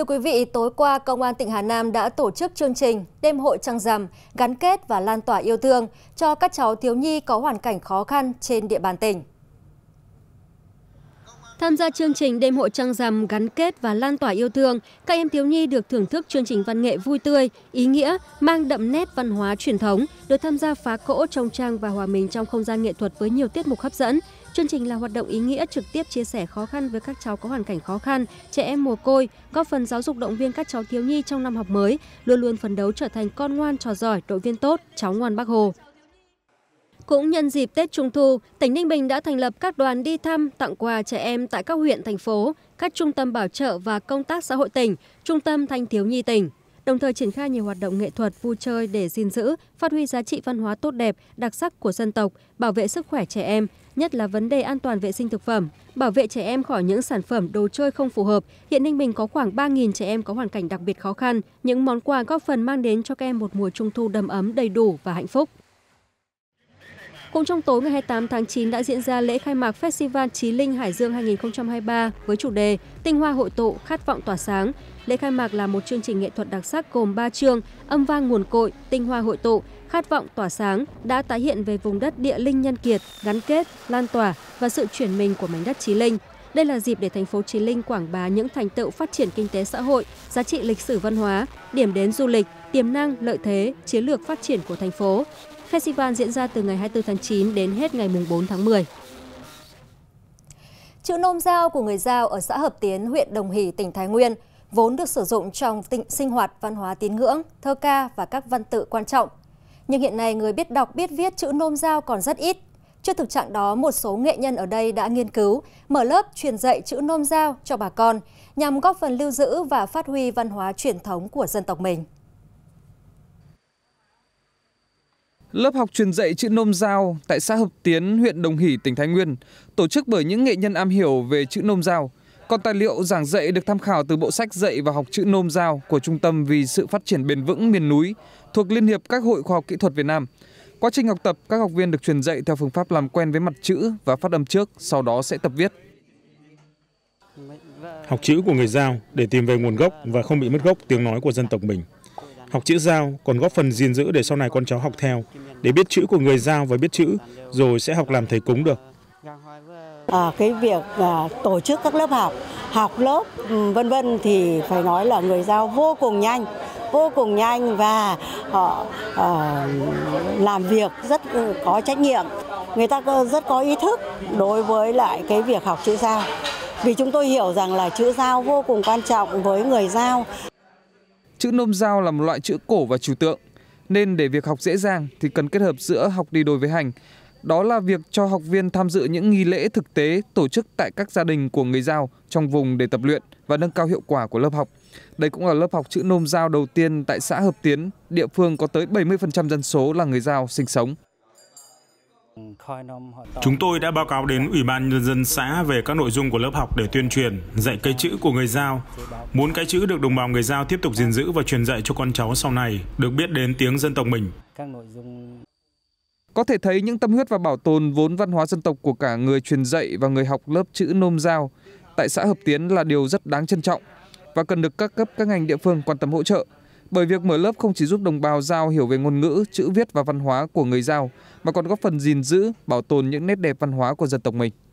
Thưa quý vị, tối qua Công an tỉnh Hà Nam đã tổ chức chương trình Đêm hội trăng rằm gắn kết và lan tỏa yêu thương cho các cháu thiếu nhi có hoàn cảnh khó khăn trên địa bàn tỉnh. Tham gia chương trình Đêm hội trăng rằm gắn kết và lan tỏa yêu thương, các em thiếu nhi được thưởng thức chương trình văn nghệ vui tươi, ý nghĩa, mang đậm nét văn hóa truyền thống, được tham gia phá cỗ trong trang và hòa mình trong không gian nghệ thuật với nhiều tiết mục hấp dẫn. Chương trình là hoạt động ý nghĩa trực tiếp chia sẻ khó khăn với các cháu có hoàn cảnh khó khăn, trẻ em mồ côi, góp phần giáo dục động viên các cháu thiếu nhi trong năm học mới, luôn luôn phấn đấu trở thành con ngoan trò giỏi, đội viên tốt, cháu ngoan Bác Hồ cũng nhân dịp tết trung thu tỉnh ninh bình đã thành lập các đoàn đi thăm tặng quà trẻ em tại các huyện thành phố các trung tâm bảo trợ và công tác xã hội tỉnh trung tâm thanh thiếu nhi tỉnh đồng thời triển khai nhiều hoạt động nghệ thuật vui chơi để gìn giữ phát huy giá trị văn hóa tốt đẹp đặc sắc của dân tộc bảo vệ sức khỏe trẻ em nhất là vấn đề an toàn vệ sinh thực phẩm, bảo vệ trẻ em khỏi những sản phẩm đồ chơi không phù hợp. Hiện Ninh Bình có khoảng 3.000 trẻ em có hoàn cảnh đặc biệt khó khăn. Những món quà góp phần mang đến cho các em một mùa trung thu đầm ấm đầy đủ và hạnh phúc. Cũng trong tối ngày 28 tháng 9 đã diễn ra lễ khai mạc Festival Chí Linh Hải Dương 2023 với chủ đề Tinh hoa hội tụ, khát vọng tỏa sáng. Lễ khai mạc là một chương trình nghệ thuật đặc sắc gồm 3 chương, âm vang nguồn cội, tinh hoa hội tụ, khát vọng tỏa sáng đã tái hiện về vùng đất địa linh nhân kiệt, gắn kết, lan tỏa và sự chuyển mình của mảnh đất Chí Linh. Đây là dịp để thành phố Chí Linh quảng bá những thành tựu phát triển kinh tế xã hội, giá trị lịch sử văn hóa, điểm đến du lịch, tiềm năng, lợi thế, chiến lược phát triển của thành phố. Festival diễn ra từ ngày 24 tháng 9 đến hết ngày 4 tháng 10. Chữ nôm giao của người Giao ở xã Hợp Tiến, huyện Đồng Hỷ, tỉnh Thái Nguyên vốn được sử dụng trong tịnh sinh hoạt văn hóa tín ngưỡng, thơ ca và các văn tự quan trọng. Nhưng hiện nay người biết đọc biết viết chữ nôm giao còn rất ít. Trước thực trạng đó, một số nghệ nhân ở đây đã nghiên cứu, mở lớp truyền dạy chữ nôm giao cho bà con nhằm góp phần lưu giữ và phát huy văn hóa truyền thống của dân tộc mình. Lớp học truyền dạy chữ nôm giao tại xã Hợp Tiến, huyện Đồng Hỷ, tỉnh Thái Nguyên, tổ chức bởi những nghệ nhân am hiểu về chữ nôm giao. Còn tài liệu giảng dạy được tham khảo từ bộ sách dạy và học chữ nôm giao của Trung tâm vì sự phát triển bền vững miền núi thuộc Liên hiệp các hội khoa học kỹ thuật Việt Nam. Quá trình học tập, các học viên được truyền dạy theo phương pháp làm quen với mặt chữ và phát âm trước, sau đó sẽ tập viết. Học chữ của người Giao để tìm về nguồn gốc và không bị mất gốc tiếng nói của dân tộc mình. Học chữ Giao còn góp phần gìn giữ để sau này con cháu học theo, để biết chữ của người Giao và biết chữ, rồi sẽ học làm thầy cúng được. À, cái việc à, tổ chức các lớp học, học lớp vân vân thì phải nói là người Giao vô cùng nhanh, vô cùng nhanh và họ ờ, à, ờ, làm việc rất ừ, có trách nhiệm. Người ta rất có ý thức đối với lại cái việc học chữ Giao vì chúng tôi hiểu rằng là chữ giao vô cùng quan trọng với người giao Chữ nôm giao là một loại chữ cổ và trừu tượng, nên để việc học dễ dàng thì cần kết hợp giữa học đi đôi với hành. Đó là việc cho học viên tham dự những nghi lễ thực tế tổ chức tại các gia đình của người giao trong vùng để tập luyện và nâng cao hiệu quả của lớp học. Đây cũng là lớp học chữ nôm giao đầu tiên tại xã Hợp Tiến, địa phương có tới 70% dân số là người giao sinh sống. Chúng tôi đã báo cáo đến Ủy ban Nhân dân xã về các nội dung của lớp học để tuyên truyền, dạy cây chữ của người Giao. Muốn cái chữ được đồng bào người Giao tiếp tục gìn giữ và truyền dạy cho con cháu sau này, được biết đến tiếng dân tộc mình. Có thể thấy những tâm huyết và bảo tồn vốn văn hóa dân tộc của cả người truyền dạy và người học lớp chữ nôm Giao tại xã Hợp Tiến là điều rất đáng trân trọng và cần được các cấp các ngành địa phương quan tâm hỗ trợ bởi việc mở lớp không chỉ giúp đồng bào giao hiểu về ngôn ngữ chữ viết và văn hóa của người giao mà còn góp phần gìn giữ bảo tồn những nét đẹp văn hóa của dân tộc mình